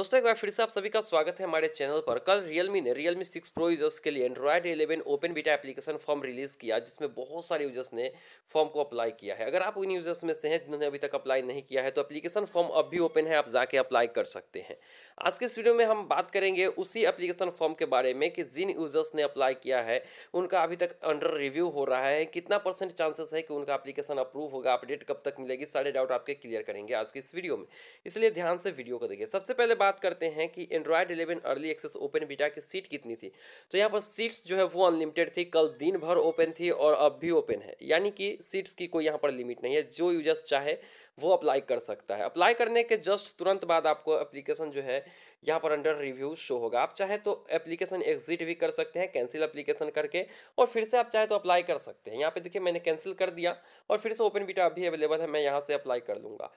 दोस्तों एक बार फिर से आप सभी का स्वागत है हमारे चैनल पर कल रियलमी ने रियलमी सिक्स प्रो यूजर्स के लिए Android 11 open beta application form release किया जिसमें बहुत सारे यूजर्स ने फॉर्म को अप्लाई किया है अगर आप उन यूजर्स में से हैं जिन्होंने अभी तक अप्लाई नहीं किया है तो एप्लीकेशन फॉर्म अब भी ओपन है आप जाके अप्लाई कर सकते हैं आज के इस वीडियो में हम बात करेंगे उसी एप्लीकेशन फॉर्म के बारे में कि जिन यूजर्स ने अप्लाई किया है उनका अभी तक अंडर रिव्यू हो रहा है कितना परसेंट चांसेस है कि उनका एप्लीकेशन अप्रूव होगा अपडेट कब तक मिलेगी सारे डाउट आपके क्लियर करेंगे आज के इस वीडियो में इसलिए ध्यान से वीडियो को देखिए सबसे पहले बात बात करते हैं कि Android 11 early access open beta की सीट कितनी थी तो यहाँ पर सीट्स जो है वो अनलिमिटेड थी कल दिन भर ओपन थी और अब भी ओपन है यानी कि सीट्स की कोई यहाँ पर लिमिट नहीं है जो यूजर्स चाहे वो अप्लाई कर सकता है अप्लाई करने के जस्ट तुरंत बाद आपको एप्लीकेशन जो है यहाँ पर अंडर रिव्यू शो होगा आप चाहे तो एप्लीकेशन एग्जिट भी कर सकते हैं कैंसिल एप्लीकेशन करके और फिर से आप चाहे तो अप्लाई कर सकते हैं यहाँ पे देखिए मैंने कैंसिल कर दिया और फिर से ओपन बीटा अभी अवेलेबल है मैं यहाँ से अप्लाई कर लूँगा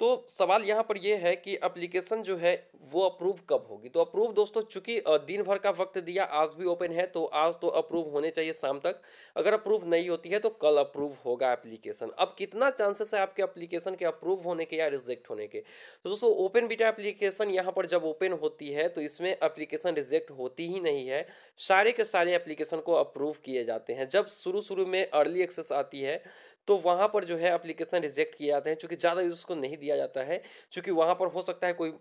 तो सवाल यहाँ पर यह है कि अप्लीकेशन जो है वो अप्रूव कब होगी तो अप्रूव दोस्तों चूंकि दिन भर का वक्त दिया आज भी ओपन है तो आज तो अप्रूव होने चाहिए शाम तक अगर अप्रूव नहीं होती है तो कल अप्रूव होगा एप्लीकेशन अब कितना चांसेस है आपके एप्लीकेशन के अप्रूव होने के या रिजेक्ट होने के तो दोस्तों ओपन बीटा एप्लीकेशन यहाँ पर जब ओपन होती है तो इसमें एप्लीकेशन रिजेक्ट होती ही नहीं है सारे के सारे एप्लीकेशन को अप्रूव किए जाते हैं जब शुरू शुरू में अर्ली एक्सेस आती है तो वहाँ पर जो है अप्लीकेशन रिजेक्ट किए जाते हैं चूँकि ज़्यादा यूज़ उसको नहीं दिया जाता है चूँकि वहाँ पर हो सकता है कोई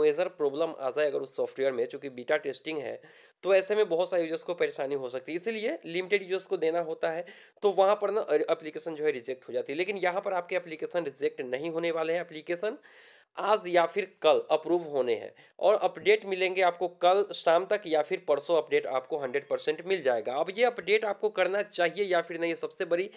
मेजर प्रॉब्लम आ जाए अगर उस सॉफ्टवेयर में चूँकि बीटा टेस्टिंग है तो ऐसे में बहुत सारे यूजर्स को परेशानी हो सकती है इसीलिए लिमिटेड यूजर्स को देना होता है तो वहाँ पर ना अप्लीकेशन जो है रिजेक्ट हो जाती है लेकिन यहाँ पर आपके एप्लीकेशन रिजेक्ट नहीं होने वाले हैं अप्लीकेशन आज या फिर कल अप्रूव होने हैं और अपडेट मिलेंगे आपको कल शाम तक या फिर परसों अपडेट आपको 100 परसेंट मिल जाएगा अब ये अपडेट आपको करना चाहिए या फिर नहीं सबसे बड़ी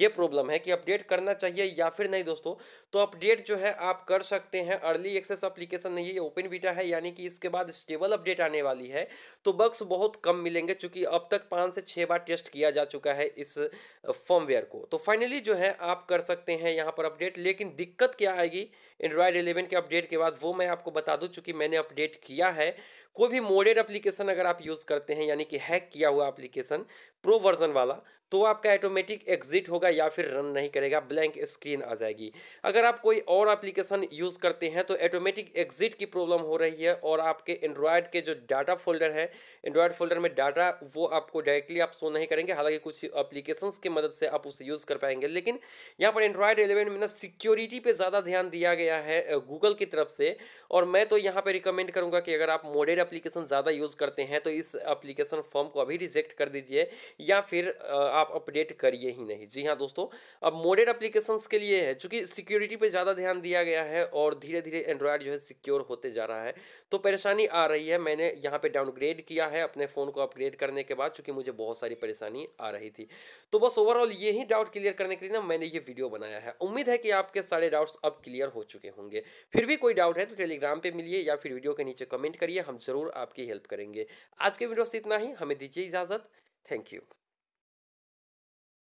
ये प्रॉब्लम है कि अपडेट करना चाहिए या फिर नहीं दोस्तों तो अपडेट जो है आप कर सकते हैं अर्ली एक्सेस अप्लीकेशन नहीं है ये ओपन बीटा है यानी कि इसके बाद स्टेबल अपडेट आने वाली है तो बक्स बहुत कम मिलेंगे चूँकि अब तक पाँच से छः बार टेस्ट किया जा चुका है इस फॉर्मवेयर को तो फाइनली जो है आप कर सकते हैं यहाँ पर अपडेट लेकिन दिक्कत क्या आएगी एंड्रॉयड इलेवन के अपडेट के बाद वो मैं आपको बता दूँ चूँकि मैंने अपडेट किया है कोई भी मोडेड एप्लीकेशन अगर आप यूज़ करते हैं यानी कि हैक किया हुआ एप्लीकेशन प्रो वर्जन वाला तो आपका ऑटोमेटिक एग्जिट होगा या फिर रन नहीं करेगा ब्लैंक स्क्रीन आ जाएगी अगर आप कोई और एप्लीकेशन यूज़ करते हैं तो ऑटोमेटिक एग्जिट की प्रॉब्लम हो रही है और आपके एंड्रॉयड के जो डाटा फोल्डर है एंड्रॉयड फोल्डर में डाटा वो आपको डायरेक्टली आप शो नहीं करेंगे हालांकि कुछ अप्लीकेशन की मदद से आप उसे यूज़ कर पाएंगे लेकिन यहाँ पर एंड्रॉयड एलेवन में ना सिक्योरिटी पर ज़्यादा ध्यान दिया गया है गूगल की तरफ से और मैं तो यहाँ पर रिकमेंड करूँगा कि अगर आप मोडेड एप्लीकेशन ज़्यादा यूज़ करते हैं तो इस एप्लीकेशन फॉर्म को अभी रिजेक्ट कर दीजिए या फिर आप अपडेट करिए ही नहीं जी हाँ दोस्तों अब मोडेड एप्लीकेशंस के लिए है चूँकि सिक्योरिटी पर ज़्यादा ध्यान दिया गया है और धीरे धीरे एंड्रॉयड जो है सिक्योर होते जा रहा है तो परेशानी आ रही है मैंने यहाँ पर डाउनग्रेड किया है अपने फ़ोन को अपग्रेड करने के बाद चूँकि मुझे बहुत सारी परेशानी आ रही थी तो बस ओवरऑल यही डाउट क्लियर करने के लिए ना मैंने ये वीडियो बनाया है उम्मीद है कि आपके सारे डाउट्स अब क्लियर हो चुके होंगे फिर भी कोई डाउट है तो टेलीग्राम पर मिलिए या फिर वीडियो के नीचे कमेंट करिए हम जरूर ज़रूर आपकी हेल्प करेंगे आज के वीडियो से इतना ही हमें दीजिए इजाज़त थैंक यू